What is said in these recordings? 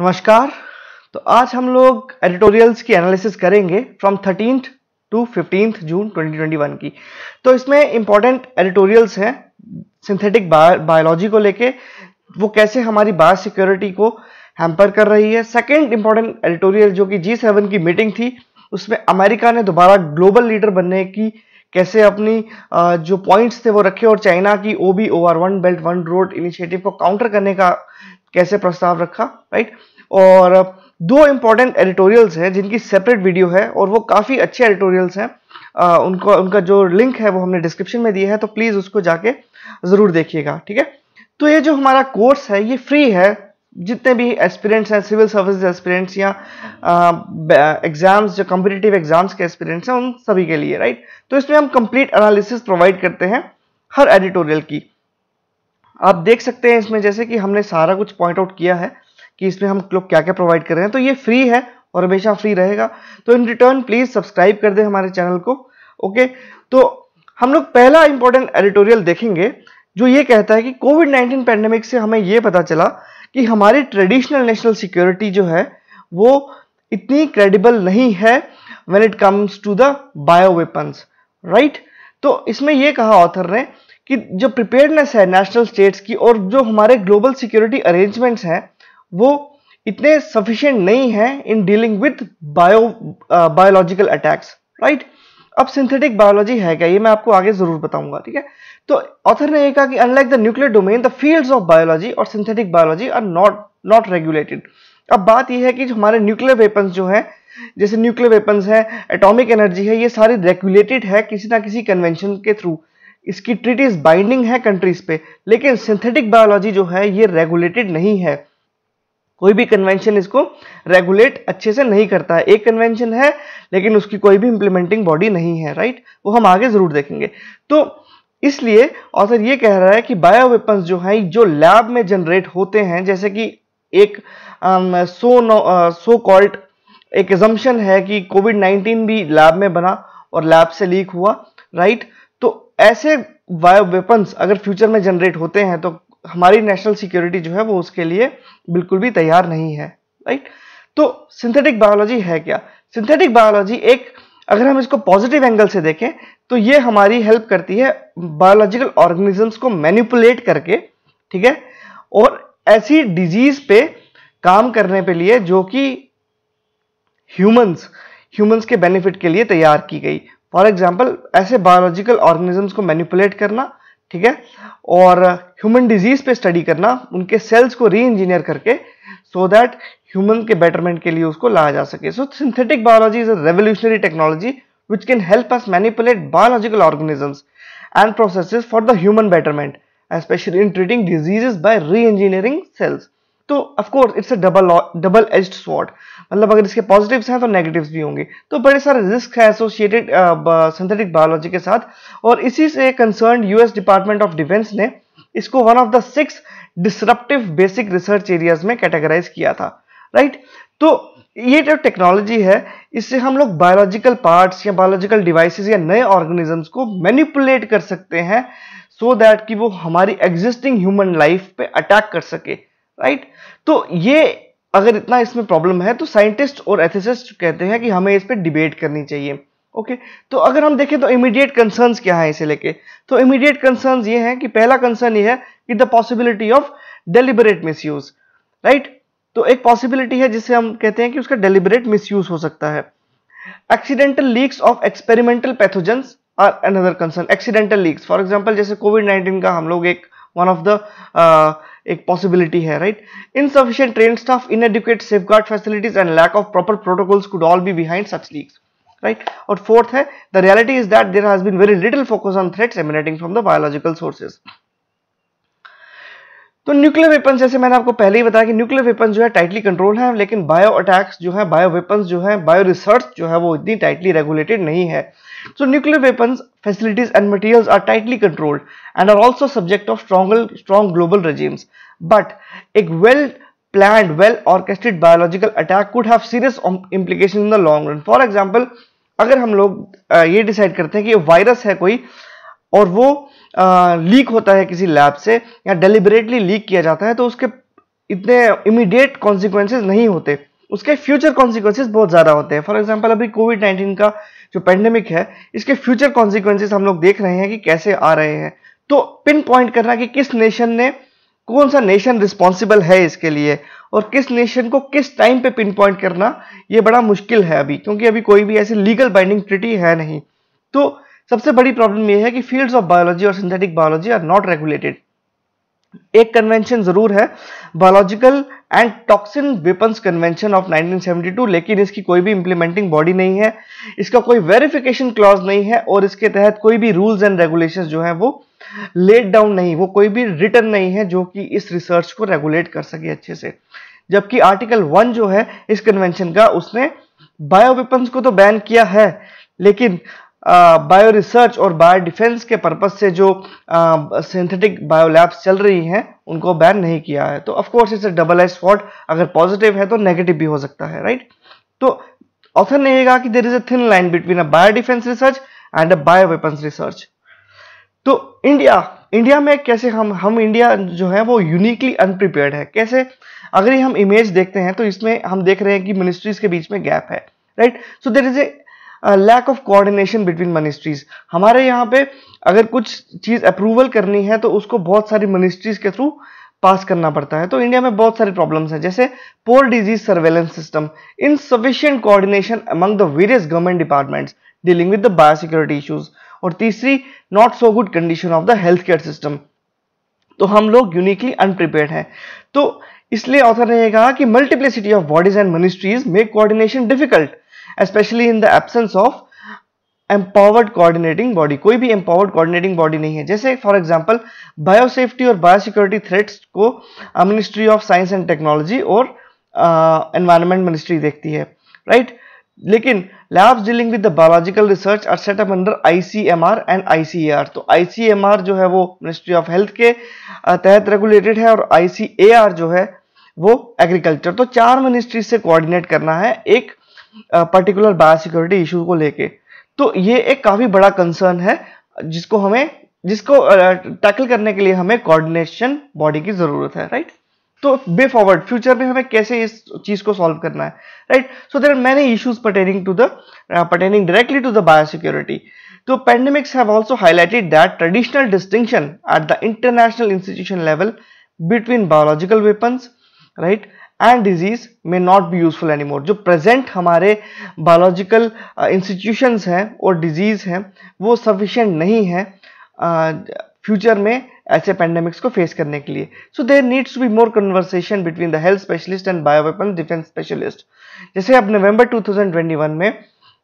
नमस्कार तो आज हम लोग एडिटोरियल्स की एनालिसिस करेंगे from thirteen to fifteen June 2021 की तो इसमें इंपॉर्टेंट एडिटोरियल्स हैं सिंथेटिक बायोलॉजी को लेके वो कैसे हमारी बायो सिक्योरिटी को हैम्पर कर रही है सेकेंड इंपॉर्टेंट एडिटोरियल जो कि जी सेवन की मीटिंग थी उसमें अमेरिका ने दोबारा ग्लोबल लीडर बनने की कैसे अपनी जो पॉइंट्स थे वो रखे और चाइना की O B O R one belt one road initiative को काउंटर करने का कैसे प्रस्ताव रखा राइट और दो इम्पॉर्टेंट एडिटोरियल्स हैं जिनकी सेपरेट वीडियो है और वो काफ़ी अच्छे एडिटोरियल्स हैं उनको उनका जो लिंक है वो हमने डिस्क्रिप्शन में दिया है तो प्लीज़ उसको जाके ज़रूर देखिएगा ठीक है तो ये जो हमारा कोर्स है ये फ्री है जितने भी एस्पिरेंट्स हैं सिविल सर्विस एस्पिरेंट्स या एग्जाम्स जो कम्पिटेटिव एग्जाम्स के एस्पिरेंट्स हैं उन सभी के लिए राइट तो इसमें हम कंप्लीट एनालिसिस प्रोवाइड करते हैं हर एडिटोरियल की आप देख सकते हैं इसमें जैसे कि हमने सारा कुछ पॉइंट आउट किया है कि इसमें हम लोग क्या क्या प्रोवाइड कर रहे हैं तो ये फ्री है और हमेशा फ्री रहेगा तो इन रिटर्न प्लीज़ सब्सक्राइब कर दें हमारे चैनल को ओके तो हम लोग पहला इंपॉर्टेंट एडिटोरियल देखेंगे जो ये कहता है कि कोविड नाइन्टीन पैंडेमिक से हमें ये पता चला कि हमारी ट्रेडिशनल नेशनल सिक्योरिटी जो है वो इतनी क्रेडिबल नहीं है when it comes to the bio weapons right तो इसमें यह कहा ऑथर ने कि जो प्रिपेयरनेस है नेशनल स्टेट्स की और जो हमारे ग्लोबल सिक्योरिटी अरेंजमेंट्स हैं वो इतने सफिशिएंट नहीं हैं in dealing with bio biological attacks right अब सिंथेटिक बायोलॉजी है क्या ये मैं आपको आगे जरूर बताऊंगा ठीक है तो ऑथर ने यह कहा कि unlike the nuclear domain the fields of biology और synthetic biology are not not regulated अब बात यह है कि हमारे न्यूक्लियर वेपन्स जो हैं जैसे न्यूक्लियर वेपन्स हैं एटॉमिक एनर्जी है ये सारी रेगुलेटेड है किसी ना किसी कन्वेंशन के थ्रू इसकी ट्रीटीज बाइंडिंग है कंट्रीज पे लेकिन सिंथेटिक बायोलॉजी जो है ये रेगुलेटेड नहीं है कोई भी कन्वेंशन इसको रेगुलेट अच्छे से नहीं करता है एक कन्वेंशन है लेकिन उसकी कोई भी इंप्लीमेंटिंग बॉडी नहीं है राइट वो हम आगे ज़रूर देखेंगे तो इसलिए ऑथर ये कह रहा है कि बायो जो हैं जो लैब में जनरेट होते हैं जैसे कि एक सो नो सो कॉल्ड एक एजम्पन है कि कोविड 19 भी लैब में बना और लैब से लीक हुआ राइट right? ऐसे बायो वेपन्स अगर फ्यूचर में जनरेट होते हैं तो हमारी नेशनल सिक्योरिटी जो है वो उसके लिए बिल्कुल भी तैयार नहीं है राइट तो सिंथेटिक बायोलॉजी है क्या सिंथेटिक बायोलॉजी एक अगर हम इसको पॉजिटिव एंगल से देखें तो ये हमारी हेल्प करती है बायोलॉजिकल ऑर्गेनिजम्स को मैनिपुलेट करके ठीक है और ऐसी डिजीज पे काम करने पे लिए जो कि ह्यूमंस ह्यूमंस के बेनिफिट के लिए तैयार की गई फॉर एग्जाम्पल ऐसे बायोलॉजिकल ऑर्गेनिजम्स को मैनिपुलेट करना ठीक है और ह्यूमन डिजीज पे स्टडी करना उनके सेल्स को री इंजीनियर करके सो दैट ह्यूमन के बेटरमेंट के लिए उसको लाया जा सके so synthetic biology is a revolutionary technology which can help us manipulate biological organisms and processes for the human betterment especially in treating diseases by reengineering cells तो of course it's a double double edged sword मतलब अगर इसके positives हैं तो negatives भी होंगे तो बड़े सारे रिस्क है एसोसिएटेड सिंथेटिक बायोलॉजी के साथ और इसी से concern US department of defence ने इसको one of the six disruptive basic research areas में कैटेगराइज किया था राइट तो ये जो टेक्नोलॉजी है इससे हम लोग बायोलॉजिकल पार्ट्स या बायोलॉजिकल डिवाइसेस या नए ऑर्गेनिजम्स को मैनिपुलेट कर सकते हैं सो so दैट कि वो हमारी एग्जिस्टिंग ह्यूमन लाइफ पे अटैक कर सके राइट तो ये अगर इतना इसमें प्रॉब्लम है तो साइंटिस्ट और एथिसिस्ट कहते हैं कि हमें इस पर डिबेट करनी चाहिए ओके तो अगर हम देखें तो इमीडिएट कंसर्न्स क्या है इसे लेके तो इमीडिएट कंसर्न्स ये हैं कि पहला कंसर्न ये है कि the possibility of deliberate misuse right तो एक पॉसिबिलिटी है जिसे हम कहते हैं कि उसका डेलिबरेट मिसयूज हो सकता है accidental leaks of experimental pathogens are another concern accidental leaks for example जैसे कोविड नाइन्टीन का हम लोग एक वन ऑफ द एक पॉसिबिलिटी है right insufficient train staff inadequate safeguard facilities and lack of proper protocols could all be behind such leaks right और fourth है the reality is that there has been very little focus on threats emanating from the biological sources तो nuclear weapons जैसे मैंने आपको पहले ही बताया कि nuclear weapons जो है टाइटली कंट्रोल है लेकिन बायो अटैक्स जो है बायो वेपन्स जो है बायो रिसर्च जो है वो इतनी टाइटली रेगुलेटेड नहीं है So nuclear weapons, facilities and materials are tightly controlled and are also subject of strong, strong global regimes. But a well planned, well orchestrated biological attack could have serious implications in the long run. For example, अगर हम लोग ये decide करते हैं कि ये virus है कोई और वो लीक होता है किसी लैब से या डेलिबरेटली लीक किया जाता है तो उसके इतने इमीडिएट कॉन्सिक्वेंसेज नहीं होते उसके फ्यूचर कॉन्सिक्वेंसेज बहुत ज़्यादा होते हैं फॉर एग्जांपल अभी कोविड 19 का जो पेंडेमिक है इसके फ्यूचर कॉन्सिक्वेंसिस हम लोग देख रहे हैं कि कैसे आ रहे हैं तो पिन पॉइंट करना कि किस नेशन ने कौन सा नेशन रिस्पॉन्सिबल है इसके लिए और किस नेशन को किस टाइम पे पिन पॉइंट करना ये बड़ा मुश्किल है अभी क्योंकि अभी कोई भी ऐसी लीगल बाइंडिंग ट्रिटी है नहीं तो सबसे बड़ी प्रॉब्लम यह है कि फील्ड्स ऑफ बायोलॉजी और synthetic biology are not regulated एक कन्वेंशन जरूर है biological and toxin weapons convention of 1972 लेकिन इसकी कोई भी इंप्लीमेंटिंग बॉडी नहीं है इसका कोई वेरिफिकेशन क्लॉज नहीं है और इसके तहत कोई भी रूल्स एंड रेगुलेशन जो है वो लेट डाउन नहीं वो कोई भी रिटर्न नहीं है जो कि इस रिसर्च को रेगुलेट कर सके अच्छे से जबकि आर्टिकल वन जो है इस कन्वेंशन का उसने बायोवेपन्स को तो बैन किया है लेकिन बायो रिसर्च और बायो डिफेंस के पर्पज से जो सिंथेटिक बायो लैब्स चल रही हैं उनको बैन नहीं किया है तो ऑफकोर्स इसे डबल एस वॉट अगर पॉजिटिव है तो नेगेटिव भी हो सकता है राइट तो ऑथर ने यह कहा कि there is a thin line between a bio defence research and a bio weapons research तो इंडिया इंडिया में कैसे हम हम इंडिया जो है वो यूनिकली अनप्रिपेयर्ड है कैसे अगर ये हम इमेज देखते हैं तो इसमें हम देख रहे हैं कि मिनिस्ट्रीज के बीच में गैप है right so there is a lack of coordination between ministries हमारे यहाँ पे अगर कुछ चीज़ अप्रूवल करनी है तो उसको बहुत सारी मिनिस्ट्रीज के थ्रू पास करना पड़ता है तो इंडिया में बहुत सारी प्रॉब्लम्स हैं जैसे poor disease surveillance system insufficient coordination among the various government departments dealing with the biosecurity issues और तीसरी not so good condition of the health care system तो हम लोग यूनिकली अनप्रिपेयर्ड हैं तो इसलिए ऑथर ने यह कहा कि multiplicity of bodies and ministries make coordination difficult especially in the absence of empowered coordinating body कोई भी एम्पावर्ड कोऑर्डिनेटिंग बॉडी नहीं है जैसे फॉर एग्जांपल बायोसेफ्टी और बायोसिक्योरिटी थ्रेट्स को ministry of science and technology और एनवायरमेंट uh, मिनिस्ट्री देखती है राइट right? लेकिन labs dealing with the biological research are setup under ICMR and ICAR तो आईसीएमआर जो है वो मिनिस्ट्री ऑफ हेल्थ के uh, तहत रेगुलेटेड है और आईसीएआर जो है वो एग्रीकल्चर तो चार मिनिस्ट्री से कोऑर्डिनेट करना है एक पर्टिकुलर बायोसिक्योरिटी इशू को लेके तो ये एक काफ़ी बड़ा कंसर्न है जिसको हमें जिसको टैकल करने के लिए हमें कोऑर्डिनेशन बॉडी की ज़रूरत है राइट तो बे फॉरवर्ड फ्यूचर में हमें कैसे इस चीज़ को सॉल्व करना है राइट सो देर मैंने issues pertaining to the pertaining directly to the biosecurity तो pandemics have also highlighted that traditional distinction at the international institution level between biological weapon right and disease may not be useful anymore जो present हमारे biological institutions uh, हैं और disease हैं वो sufficient नहीं है future uh, में ऐसे पेंडेमिक्स को फेस करने के लिए so there needs to be more conversation between the health specialist and bioweapon defence specialist जैसे अब नवंबर 2021 में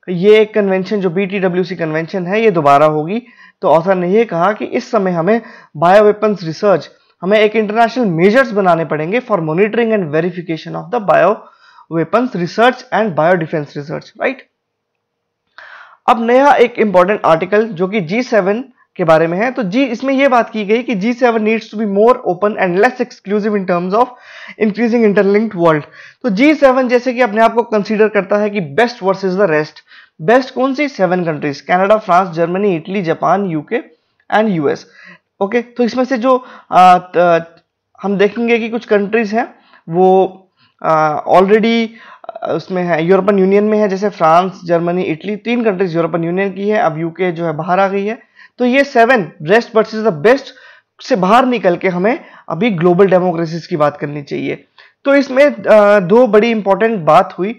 ये एक कन्वेंशन जो बी कन्वेंशन है ये दोबारा होगी तो ऑथर ने यह कहा कि इस समय हमें बायोवेपन्स रिसर्च हमें एक इंटरनेशनल मेजर्स बनाने पड़ेंगे for monitoring and verification of the bio weapons research and bio defence research right अब नया एक इंपॉर्टेंट आर्टिकल जो कि जी सेवन के बारे में है तो जी इसमें यह बात की गई कि G seven needs to be more open and less exclusive in terms of increasing interlinked world तो जी सेवन जैसे कि अपने आप को कंसीडर करता है कि best versus the rest best कौन सी seven countries Canada France Germany Italy Japan UK and US okay तो इसमें से जो आ, त, हम देखेंगे कि कुछ कंट्रीज़ हैं वो ऑलरेडी उसमें है यूरोपियन यूनियन में है जैसे फ्रांस जर्मनी इटली तीन कंट्रीज यूरोपियन यूनियन की है अब यूके जो है बाहर आ गई है तो ये seven best versus the best से बाहर निकल के हमें अभी ग्लोबल डेमोक्रेसीज की बात करनी चाहिए तो इसमें दो बड़ी इंपॉर्टेंट बात हुई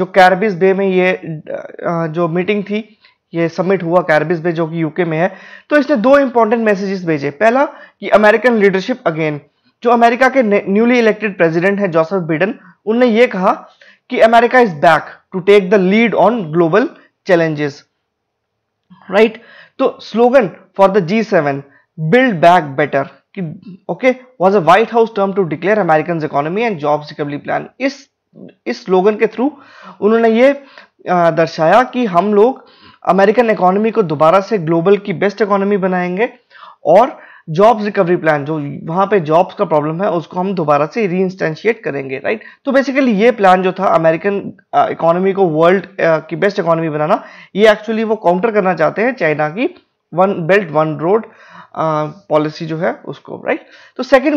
जो कैरबिस बे में ये जो मीटिंग थी ये सबमिट हुआ कैरबिस में जो कि यूके में है तो इसने दो इंपॉर्टेंट मैसेजेस भेजे पहला कि अमेरिकन लीडरशिप अगेन जो अमेरिका के न्यूली इलेक्टेड प्रेसिडेंट हैं जोसेफ बिडन उनने ये कहा कि America is back to take the lead on global challenges right तो slogan for the G build back better कि okay was a White House term to declare American economy and job recovery plan इस इस slogan के through उन्होंने ये दर्शाया कि हम लोग अमेरिकन इकोनॉमी को दोबारा से ग्लोबल की बेस्ट इकोनॉमी बनाएंगे और जॉब्स रिकवरी प्लान जो वहां पे जॉब्स का प्रॉब्लम है उसको हम दोबारा से री करेंगे राइट तो बेसिकली ये प्लान जो था अमेरिकन इकोनॉमी को वर्ल्ड की बेस्ट इकोनॉमी बनाना ये एक्चुअली वो काउंटर करना चाहते हैं चाइना की one belt one road policy जो है उसको राइट तो सेकेंड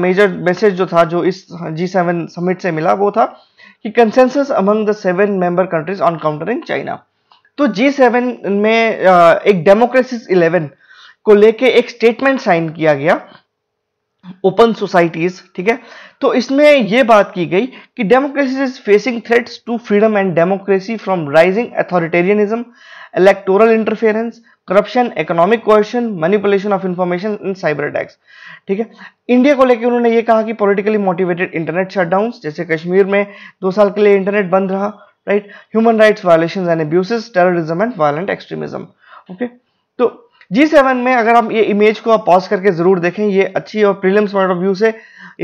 मेजर मैसेज जो था जो इस जी सेवन समिट से मिला वो था कि consensus among the seven member countries on countering China तो जी सेवन में एक डेमोक्रेसिस इलेवन को लेके एक स्टेटमेंट साइन किया गया ओपन सोसाइटीज ठीक है तो इसमें यह बात की गई कि democracy is facing threats to freedom and democracy from rising authoritarianism electoral interference corruption economic coercion manipulation of information in cyber attacks ठीक है इंडिया को लेकर उन्होंने ये कहा कि पॉलिटिकली मोटिवेटेड इंटरनेट शटडाउन जैसे कश्मीर में दो साल के लिए इंटरनेट बंद रहा right human rights violation and abuses terrorism and violent extremism okay तो जी सेवन में अगर आप ये इमेज को आप पॉज करके जरूर देखें ये अच्छी और प्रीलिम्स पॉइंट ऑफ व्यू से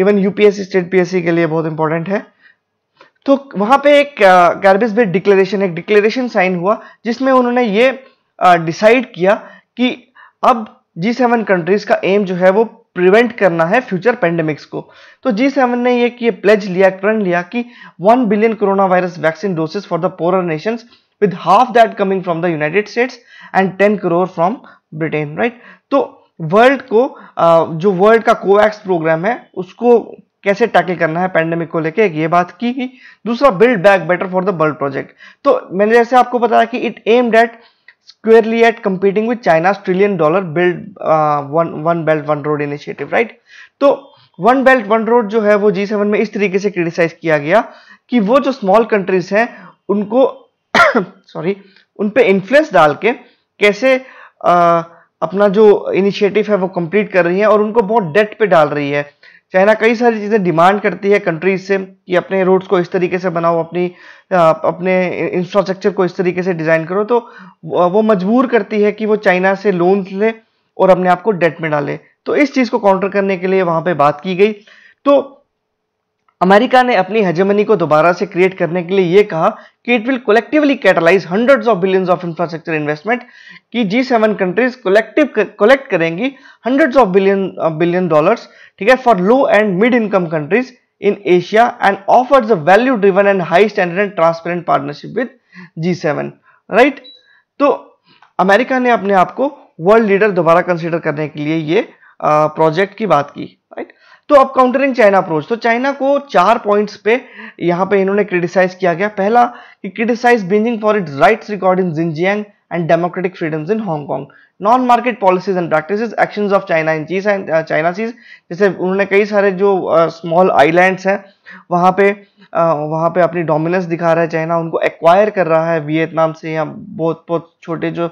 इवन यूपीएससी स्टेट पीएससी के लिए बहुत इंपॉर्टेंट है तो वहां पे एक कैरबिस बेट डिक्लेरेशन एक डिक्लेरेशन साइन हुआ जिसमें उन्होंने ये डिसाइड किया कि अब जी सेवन कंट्रीज का एम जो है वो प्रिवेंट करना है फ्यूचर पेंडेमिक्स को तो जी सेवन ने ये ये प्लेज लिया प्रण लिया कि one billion corona virus vaccine doses for the poorer nations with half that coming from the United States and ten crore from Britain right तो वर्ल्ड को जो वर्ल्ड का कोवैक्स प्रोग्राम है उसको कैसे टैकल करना है पैंडेमिक को लेके ये बात की दूसरा build back better for the world project तो मैंने जैसे आपको बताया कि it aimed at squarely at competing with China's trillion dollar build uh, one one belt one road initiative right to one belt one road जो है वो जी seven में इस तरीके से क्रिटिसाइज किया गया कि वो जो स्मॉल कंट्रीज हैं उनको सॉरी उन पे इन्फ्लुएंस डाल के कैसे आ, uh, अपना जो इनिशिएटिव है वो कंप्लीट कर रही है और उनको बहुत डेट पे डाल रही है चाइना कई सारी चीज़ें डिमांड करती है कंट्रीज से कि अपने रोड्स को इस तरीके से बनाओ अपनी अपने इंफ्रास्ट्रक्चर को इस तरीके से डिज़ाइन करो तो वो मजबूर करती है कि वो चाइना से लोन ले और अपने आप को डेट में डाले तो इस चीज़ को काउंटर करने के लिए वहाँ पर बात की गई तो अमेरिका ने अपनी हजमनी को दोबारा से क्रिएट करने के लिए यह कहा कि it will collectively catalyse hundreds of billions of infrastructure investment कि G seven countries collective collect करेंगी hundreds of billion billion dollars ठीक है for low and mid income countries Asia and and offers value value and high standard and transparent partnership partnership G G7 right तो America ने अपने आप को world leader दोबारा consider करने के लिए ये प्रोजेक्ट की बात की राइट तो अब काउंटरिंग चाइना अप्रोच तो चाइना को चार पॉइंट्स पे यहाँ पे इन्होंने क्रिटिसाइज किया गया पहला कि criticise Beijing for its rights record in Xinjiang and democratic freedoms in Hong Kong non market policies and practice actions of China in चीज चाइना चीज जैसे उन्होंने कई सारे जो स्मॉल uh, आइलैंड्स हैं वहाँ पे uh, वहाँ पे अपनी डोमिनेंस दिखा रहा है चाइना उनको एक्वायर कर रहा है वियतनाम से या बहुत बहुत छोटे जो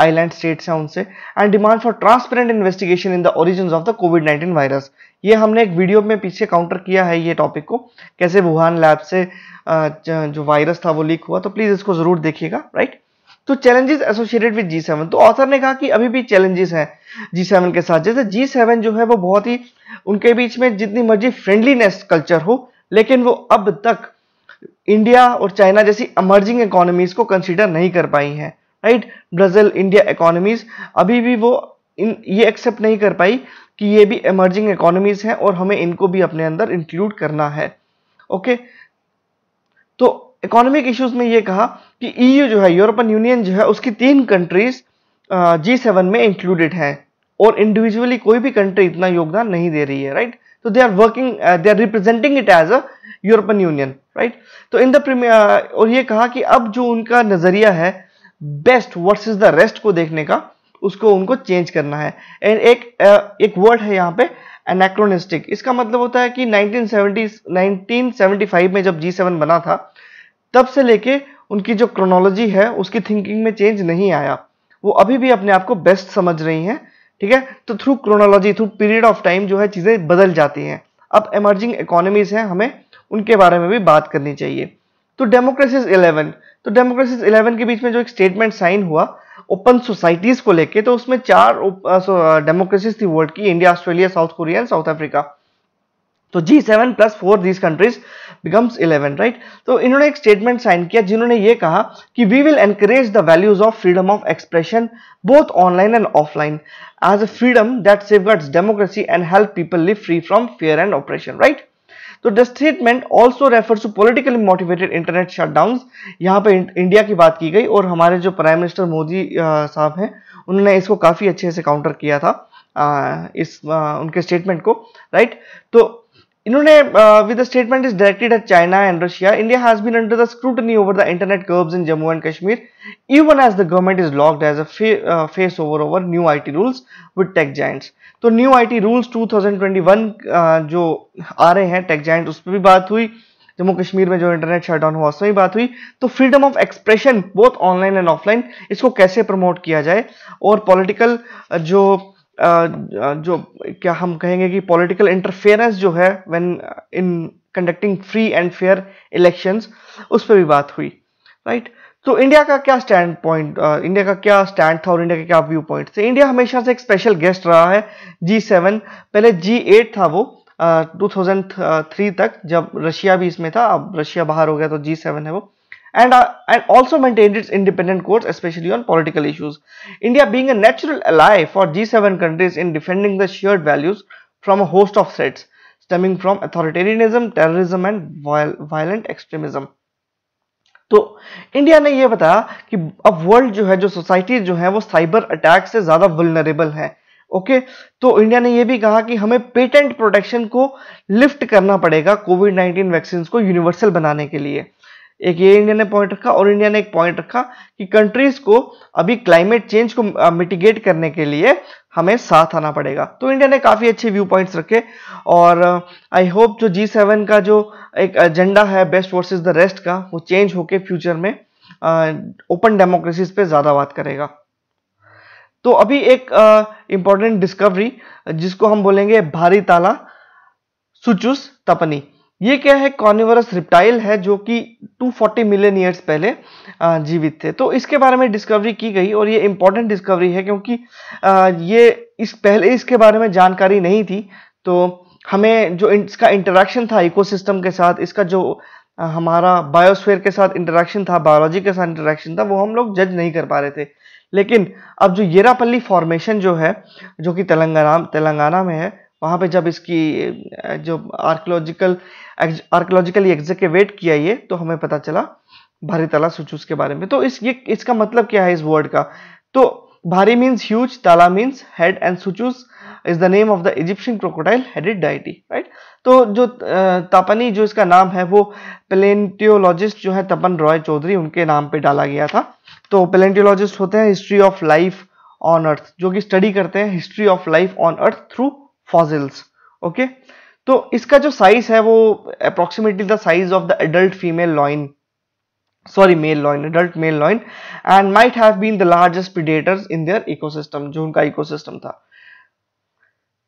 आइलैंड स्टेट्स हैं उनसे and demand for transparent investigation in the origin of the Covid nineteen virus ये हमने एक वीडियो में पीछे काउंटर किया है ये टॉपिक को कैसे वुहान लैब से uh, जो वायरस था वो लीक हुआ तो प्लीज़ इसको ज़रूर देखिएगा राइट तो challenges associated with G seven तो ऑथर ने कहा कि अभी भी चैलेंजेस हैं जी सेवन के साथ जैसे जी सेवन जो है वो बहुत ही उनके बीच में जितनी मर्जी फ्रेंडलीनेस कल्चर हो लेकिन वो अब तक इंडिया और चाइना जैसी अमर्जिंग इकोनॉमीज को कंसिडर नहीं कर पाई हैं राइट ब्राज़ील इंडिया इकोनॉमीज अभी भी वो इन ये एक्सेप्ट नहीं कर पाई कि ये भी इमर्जिंग इकोनॉमीज हैं और हमें इनको भी अपने अंदर इंक्लूड करना है ओके okay? तो इकोनॉमिक इश्यूज में ये कहा कि ईयू e जो है यूरोपियन यूनियन जो है उसकी तीन कंट्रीज जी सेवन में इंक्लूडेड हैं और इंडिविजुअली कोई भी कंट्री इतना योगदान नहीं दे रही है राइट तो they are working they are representing it as a European Union right तो इन द और ये कहा कि अब जो उनका नजरिया है बेस्ट इज द रेस्ट को देखने का उसको उनको चेंज करना है एंड एक uh, एक वर्ड है यहाँ पे एनाक्रोनिस्टिक इसका मतलब होता है कि 1970s 1975 में जब G7 बना था तब से लेके उनकी जो क्रोनोलॉजी है उसकी थिंकिंग में चेंज नहीं आया वो अभी भी अपने आप को बेस्ट समझ रही हैं ठीक है तो through chronology through period of time जो है चीज़ें बदल जाती हैं अब एमर्जिंग इकोनॉमीज हैं हमें उनके बारे में भी बात करनी चाहिए तो डेमोक्रेसीज इलेवन तो डेमोक्रेसीज इलेवन के बीच में जो एक स्टेटमेंट साइन हुआ ओपन सोसाइटीज को लेके तो उसमें चार डेमोक्रेसीज uh, uh, थी वर्ल्ड की India Australia South Korea and South Africa तो G7 seven plus four these countries becomes eleven right तो इन्होंने एक स्टेटमेंट साइन किया जिन्होंने ये कहा कि we will encourage the values of freedom of expression both online and offline as a freedom that safeguards democracy and help people live free from fear and oppression right तो the statement also refers to politically motivated internet shutdown यहाँ पर India की बात की गई और हमारे जो प्राइम मिनिस्टर मोदी साहब हैं उन्होंने इसको काफ़ी अच्छे से काउंटर किया था आ, इस आ, उनके स्टेटमेंट को राइट तो इन्होंने with the statement is directed at China and Russia India has been under the scrutiny over the internet curbs in Jammu and Kashmir even as the government is locked as a face over over new IT rules with tech giants तो new IT rules 2021 जो आ रहे हैं tech giant उस पर भी बात हुई जम्मू कश्मीर में जो इंटरनेट शटडाउन हुआ उसमें भी बात हुई तो freedom of expression both online and offline इसको कैसे प्रमोट किया जाए और पॉलिटिकल जो जो क्या हम कहेंगे कि पॉलिटिकल इंटरफेरेंस जो है when in conducting free and fair elections उस पर भी बात हुई राइट right? तो इंडिया का क्या स्टैंड पॉइंट इंडिया का क्या स्टैंड था और इंडिया का क्या व्यू पॉइंट थे इंडिया हमेशा से एक स्पेशल गेस्ट रहा है जी सेवन पहले जी एट था वो टू थाउजेंड थ्री तक जब रशिया भी इसमें था अब रशिया बाहर हो गया तो जी सेवन है वो and, uh, and also maintained its independent course especially on political issues. India being a natural ally for G7 countries in defending the shared values from a host of threats stemming from authoritarianism, terrorism and violent extremism. तो India ने ये बताया कि अब world जो है जो society जो है वो साइबर अटैक से ज़्यादा वुलनरेबल है ओके तो इंडिया ने यह भी कहा कि हमें पेटेंट प्रोटेक्शन को लिफ्ट करना पड़ेगा कोविड 19 वैक्सीन को यूनिवर्सल बनाने के लिए एक ये इंडिया ने पॉइंट रखा और इंडिया ने एक पॉइंट रखा कि कंट्रीज को अभी क्लाइमेट चेंज को मिटिगेट करने के लिए हमें साथ आना पड़ेगा तो इंडिया ने काफ़ी अच्छे व्यू पॉइंट्स रखे और आई होप जो जी सेवन का जो एक एजेंडा है बेस्ट वर्सेस द रेस्ट का वो चेंज होके फ्यूचर में ओपन डेमोक्रेसीज पे ज़्यादा बात करेगा तो अभी एक इम्पॉर्टेंट डिस्कवरी जिसको हम बोलेंगे भारी ताला सुचुस तपनी ये क्या है कॉर्निवरस रिप्टाइल है जो कि 240 मिलियन ईयर्स पहले जीवित थे तो इसके बारे में डिस्कवरी की गई और ये इम्पॉर्टेंट डिस्कवरी है क्योंकि ये इस पहले इसके बारे में जानकारी नहीं थी तो हमें जो इसका इंटरेक्शन था इकोसिस्टम के साथ इसका जो हमारा बायोस्फेयर के साथ इंटरेक्शन था बायोलॉजी के साथ इंटरेक्शन था वो हम लोग जज नहीं कर पा रहे थे लेकिन अब जो येरापल्ली फॉर्मेशन जो है जो कि तेलंगाना तेलंगाना में है वहाँ पे जब इसकी जो आर्कोलॉजिकल आर्कोलॉजिकली एग्जेक्टिवेट किया ये तो हमें पता चला भारी ताला सुचूस के बारे में तो इस ये इसका मतलब क्या है इस वर्ड का तो भारी मीन्स ह्यूज ताला means head and Suchus is the name of the Egyptian crocodile headed deity right तो जो तापनी जो इसका नाम है वो पेलेंटियोलॉजिस्ट जो है तपन रॉय चौधरी उनके नाम पे डाला गया था तो पेलेंटियोलॉजिस्ट होते हैं history of life on earth जो कि स्टडी करते हैं history of life on earth through fossils okay okay? तो इसका जो साइज है वो approximately the size of the adult female lion sorry male lion adult male lion and might have been the largest predators in their ecosystem जो उनका ecosystem था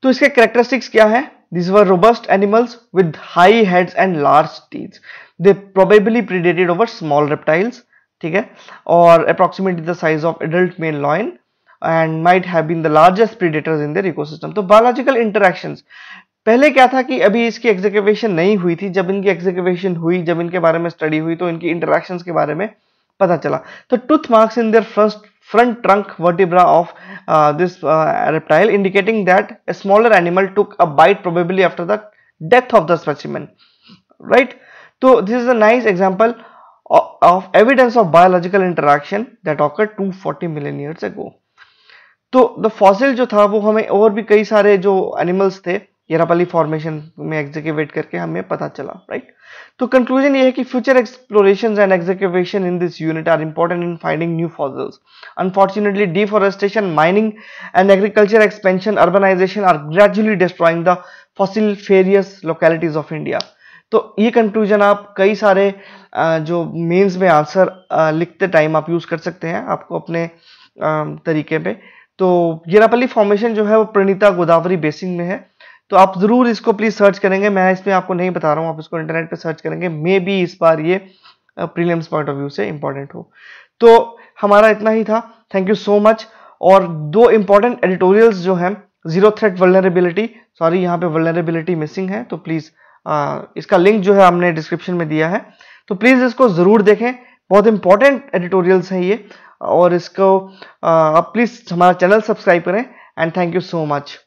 तो इसके करेक्टरिस्टिक्स क्या है this were robust animals with high heads and large teeth they probably predated over small reptiles ठीक है और approximately the size of adult male lion and might have been the largest predators in their ecosystem तो biological interaction पहले क्या था कि अभी इसकी एग्जीक्यूशन नहीं हुई थी जब इनकी एग्जीक्यूशन हुई जब इनके बारे में स्टडी हुई तो इनकी इंटरेक्शन के बारे में पता चला तो tooth marks in their first front trunk vertebra of this reptile indicating that a smaller animal took a bite probably after the death of the specimen right तो this is a nice example of evidence of biological interaction that occur two forty million years go तो the fossil जो था वो हमें और भी कई सारे जो एनिमल्स थे येरापाली फॉर्मेशन में एग्जीक्यूट करके हमें पता चला राइट तो कंक्लूजन ये है कि future exploration and execution in this unit are important in finding new fossils unfortunately deforestation mining and agriculture expansion urbanization are gradually destroying the fossiliferous localities of India तो ये conclusion आप कई सारे जो mains में answer लिखते time आप use कर सकते हैं आपको अपने तरीके पे तो येरापली फॉर्मेशन जो है वो प्रणीता गोदावरी बेसिन में है तो आप ज़रूर इसको प्लीज़ सर्च करेंगे मैं इसमें आपको नहीं बता रहा हूँ आप इसको इंटरनेट पर सर्च करेंगे मे बी इस बार ये प्रीलिम्स पॉइंट ऑफ व्यू से इम्पॉर्टेंट हो तो हमारा इतना ही था थैंक यू सो मच और दो इम्पॉर्टेंट एडिटोरियल्स जो हैं जीरो थ्रेट वर्लरेबिलिटी सॉरी यहाँ पे वर्लरेबिलिटी मिसिंग है तो प्लीज़ इसका लिंक जो है हमने डिस्क्रिप्शन में दिया है तो प्लीज़ इसको ज़रूर देखें बहुत इंपॉर्टेंट एडिटोरियल्स हैं ये और इसको आप प्लीज़ हमारा चैनल सब्सक्राइब करें and thank you so much